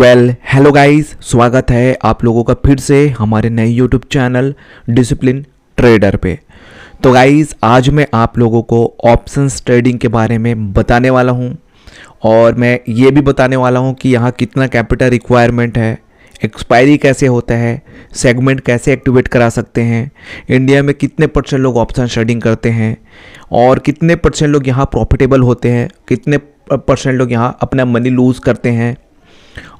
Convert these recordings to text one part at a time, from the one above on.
well hello guys स्वागत है आप लोगों का फिर से हमारे नए यूट्यूब चैनल डिसिप्लिन ट्रेडर पे तो गाइस आज मैं आप लोगों को ऑप्शंस ट्रेडिंग के बारे में बताने वाला हूँ और मैं ये भी बताने वाला हूँ कि यहाँ कितना कैपिटल रिक्वायरमेंट है एक्सपायरी कैसे होता है सेगमेंट कैसे एक्टिवेट करा सकते हैं इंडिया में कितने परसेंट लोग ऑप्शन ट्रेडिंग करते हैं और कितने परसेंट लोग यहाँ प्रॉफिटेबल होते हैं कितने परसेंट लोग यहाँ अपना मनी लूज़ करते हैं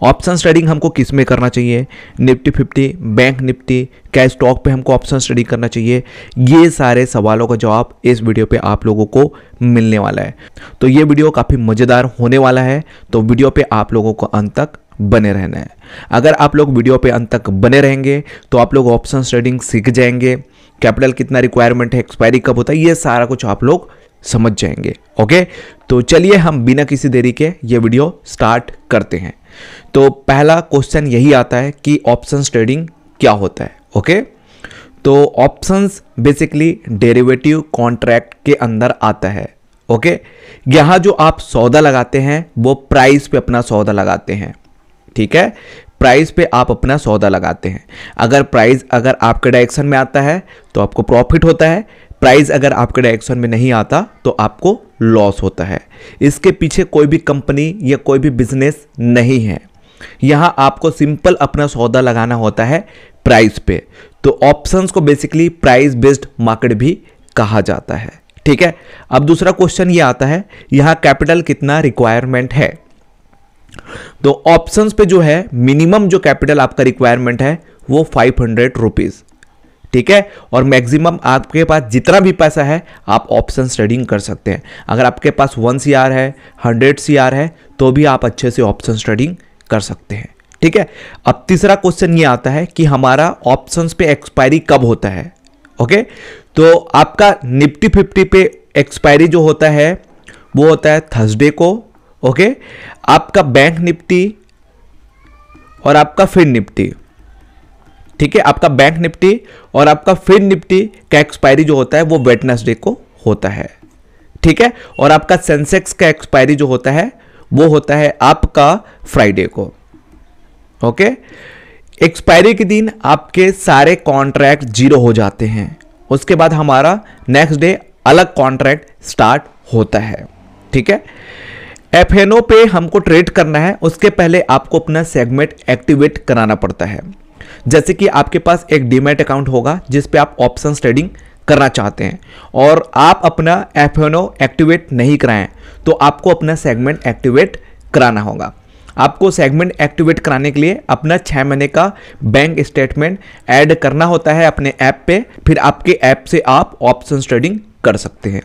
ऑप्शन ट्रेडिंग हमको किस में करना चाहिए निफ्टी फिफ्टी बैंक निफ्टी क्या स्टॉक पे हमको ऑप्शन ट्रेडिंग करना चाहिए ये सारे सवालों का जवाब इस वीडियो पे आप लोगों को मिलने वाला है तो ये वीडियो काफ़ी मज़ेदार होने वाला है तो वीडियो पे आप लोगों को अंत तक बने रहना है अगर आप लोग वीडियो पे अंत तक बने रहेंगे तो आप लोग ऑप्शन ट्रेडिंग सीख जाएंगे कैपिटल कितना रिक्वायरमेंट है एक्सपायरी कब होता है ये सारा कुछ आप लोग समझ जाएंगे ओके तो चलिए हम बिना किसी देरी के ये वीडियो स्टार्ट करते हैं तो पहला क्वेश्चन यही आता है कि ऑप्शन ट्रेडिंग क्या होता है ओके तो ऑप्शंस बेसिकली डेरिवेटिव कॉन्ट्रैक्ट के अंदर आता है ओके यहां जो आप सौदा लगाते हैं वो प्राइस पे अपना सौदा लगाते हैं ठीक है प्राइस पे आप अपना सौदा लगाते हैं अगर प्राइस अगर आपके डायरेक्शन में आता है तो आपको प्रॉफिट होता है प्राइस अगर आपके डायरेक्शन में नहीं आता तो आपको लॉस होता है इसके पीछे कोई भी कंपनी या कोई भी बिजनेस नहीं है यहाँ आपको सिंपल अपना सौदा लगाना होता है प्राइस पे तो ऑप्शंस को बेसिकली प्राइस बेस्ड मार्केट भी कहा जाता है ठीक है अब दूसरा क्वेश्चन ये आता है यहाँ कैपिटल कितना रिक्वायरमेंट है तो ऑप्शंस पे जो है मिनिमम जो कैपिटल आपका रिक्वायरमेंट है वो फाइव हंड्रेड रुपीज़ ठीक है और मैक्सिमम आपके पास जितना भी पैसा है आप ऑप्शन ट्रेडिंग कर सकते हैं अगर आपके पास वन सी आर है हंड्रेड सी है तो भी आप अच्छे से ऑप्शन ट्रेडिंग कर सकते हैं ठीक है अब तीसरा क्वेश्चन ये आता है कि हमारा ऑप्शंस पे एक्सपायरी कब होता है ओके तो आपका निफ्टी फिफ्टी पे एक्सपायरी जो होता है वो होता है थर्सडे को ओके आपका बैंक निफ्टी और आपका फिर निफ्टी ठीक है आपका बैंक निफ्टी और आपका फिर निफ्टी का एक्सपायरी जो होता है वो वेटनसडे को होता है ठीक है और आपका सेंसेक्स का एक्सपायरी जो होता है वो होता है आपका फ्राइडे को ओके एक्सपायरी के दिन आपके सारे कॉन्ट्रैक्ट जीरो हो जाते हैं उसके बाद हमारा नेक्स्ट डे अलग कॉन्ट्रैक्ट स्टार्ट होता है ठीक है एफ पे हमको ट्रेड करना है उसके पहले आपको अपना सेगमेंट एक्टिवेट कराना पड़ता है जैसे कि आपके पास एक डीमेट अकाउंट होगा जिस पे आप ऑप्शन ट्रेडिंग करना चाहते हैं और आप अपना एफ एक्टिवेट नहीं कराएं तो आपको अपना सेगमेंट एक्टिवेट कराना होगा आपको सेगमेंट एक्टिवेट कराने के लिए अपना छः महीने का बैंक स्टेटमेंट ऐड करना होता है अपने ऐप पे फिर आपके ऐप से आप ऑप्शन ट्रेडिंग कर सकते हैं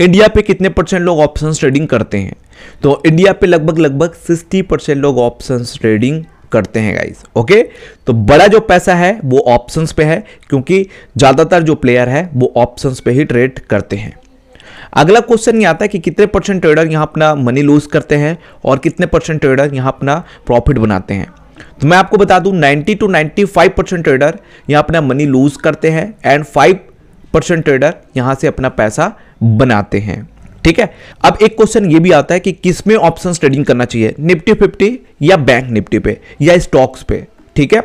इंडिया पे कितने परसेंट लोग ऑप्शन ट्रेडिंग करते हैं तो इंडिया पे लगभग लगभग 60 परसेंट लोग ऑप्शन ट्रेडिंग करते हैं गाइस ओके तो बड़ा जो पैसा है वो ऑप्शंस पे है क्योंकि ज़्यादातर जो प्लेयर है वो ऑप्शंस पे ही ट्रेड करते हैं अगला क्वेश्चन ये आता है कि कितने परसेंट ट्रेडर यहाँ अपना मनी लूज करते हैं और कितने परसेंट ट्रेडर यहाँ अपना प्रॉफिट बनाते हैं तो मैं आपको बता दूं 90 टू 95 परसेंट ट्रेडर यहाँ अपना मनी लूज करते हैं एंड 5 परसेंट ट्रेडर यहाँ से अपना पैसा बनाते हैं ठीक है अब एक क्वेश्चन ये भी आता है कि किस में ऑप्शन ट्रेडिंग करना चाहिए निफ्टी फिफ्टी या बैंक निफ्टी पे या स्टॉक्स पे ठीक है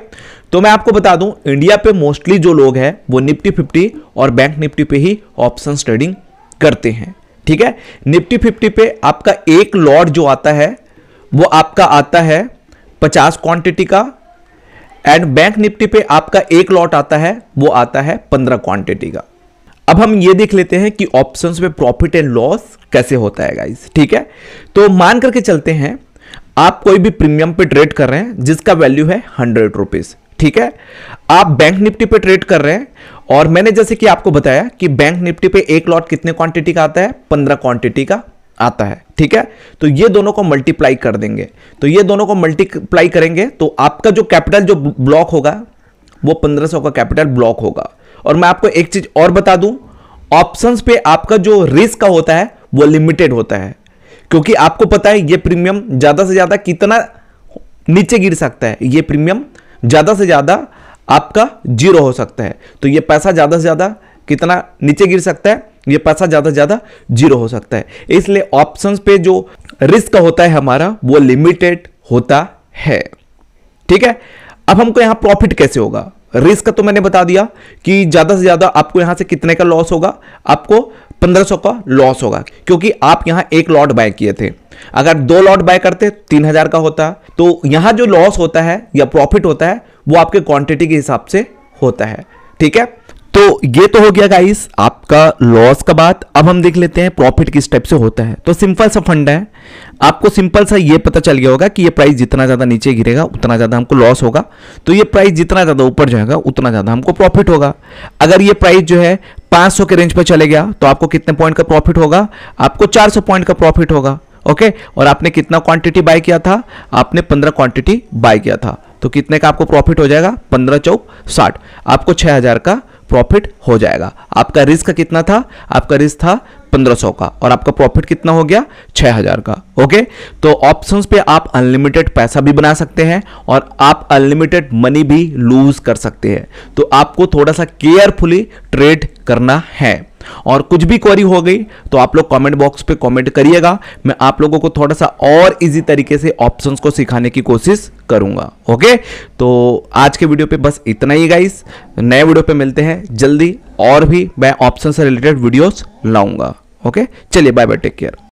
तो मैं आपको बता दूं इंडिया पे मोस्टली जो लोग हैं वो निफ्टी फिफ्टी और बैंक निफ्टी पे ही ऑप्शन ट्रेडिंग करते हैं ठीक है निफ्टी फिफ्टी पे आपका एक लॉट जो आता है वो आपका आता है पचास क्वांटिटी का एंड बैंक निफ्टी पे आपका एक लॉट आता है वो आता है पंद्रह क्वांटिटी का अब हम ये देख लेते हैं कि ऑप्शंस में प्रॉफिट एंड लॉस कैसे होता है गाइस ठीक है तो मान करके चलते हैं आप कोई भी प्रीमियम पे ट्रेड कर रहे हैं जिसका वैल्यू है हंड्रेड रुपीज ठीक है आप बैंक निफ्टी पे ट्रेड कर रहे हैं और मैंने जैसे कि आपको बताया कि बैंक निफ्टी पे एक लॉट कितने क्वांटिटी का आता है पंद्रह क्वांटिटी का आता है ठीक है तो ये दोनों को मल्टीप्लाई कर देंगे तो ये दोनों को मल्टीप्लाई करेंगे तो आपका जो कैपिटल जो ब्लॉक होगा वो पंद्रह सौ का कैपिटल ब्लॉक होगा और मैं आपको एक चीज और बता दूं ऑप्शंस पे आपका जो रिस्क का होता है वो लिमिटेड होता है क्योंकि आपको पता है ये प्रीमियम ज़्यादा से ज़्यादा कितना नीचे गिर सकता है ये प्रीमियम ज़्यादा से ज़्यादा आपका जीरो हो सकता है तो ये पैसा ज़्यादा से ज़्यादा कितना नीचे गिर सकता है ये पैसा ज़्यादा से ज़्यादा जीरो हो सकता है इसलिए ऑप्शंस पे जो रिस्क होता है हमारा वो लिमिटेड होता है ठीक है अब हमको यहां प्रॉफिट कैसे होगा रिस्क का तो मैंने बता दिया कि ज़्यादा से ज़्यादा आपको यहां से कितने का लॉस होगा आपको 1500 का लॉस होगा क्योंकि आप यहां एक लॉट बाय किए थे अगर दो लॉट बाय करते तीन हजार का होता तो यहां जो लॉस होता है या प्रॉफिट होता है वो आपके क्वांटिटी के हिसाब से होता है ठीक है तो ये तो हो गया गाइस आपका लॉस का बात अब हम देख लेते हैं प्रॉफिट किस टाइप से होता है तो सिंपल सा फंड है आपको सिंपल सा ये पता चल गया होगा कि ये प्राइस जितना ज़्यादा नीचे गिरेगा उतना ज़्यादा हमको लॉस होगा तो ये प्राइस जितना ज़्यादा ऊपर जाएगा उतना ज़्यादा हमको प्रॉफिट होगा अगर ये प्राइस जो है 500 के रेंज पर चले गया तो आपको कितने पॉइंट का प्रॉफिट होगा आपको 400 पॉइंट का प्रॉफिट होगा ओके और आपने कितना क्वांटिटी बाय किया था आपने पंद्रह क्वांटिटी बाय किया था तो कितने का आपको प्रॉफिट हो जाएगा पंद्रह चौक साठ आपको हजार का प्रॉफिट हो जाएगा आपका रिस्क कितना था आपका रिस्क था 1500 का और आपका प्रॉफिट कितना हो गया 6000 का ओके तो ऑप्शंस पे आप अनलिमिटेड पैसा भी बना सकते हैं और आप अनलिमिटेड मनी भी लूज कर सकते हैं तो आपको थोड़ा सा केयरफुली ट्रेड करना है और कुछ भी क्वारी हो गई तो आप लोग कमेंट बॉक्स पे कमेंट करिएगा मैं आप लोगों को थोड़ा सा और इजी तरीके से ऑप्शंस को सिखाने की कोशिश करूंगा ओके तो आज के वीडियो पे बस इतना ही गाइस नए वीडियो पे मिलते हैं जल्दी और भी मैं ऑप्शन से रिलेटेड वीडियोस लाऊंगा ओके चलिए बाय बाय टेक केयर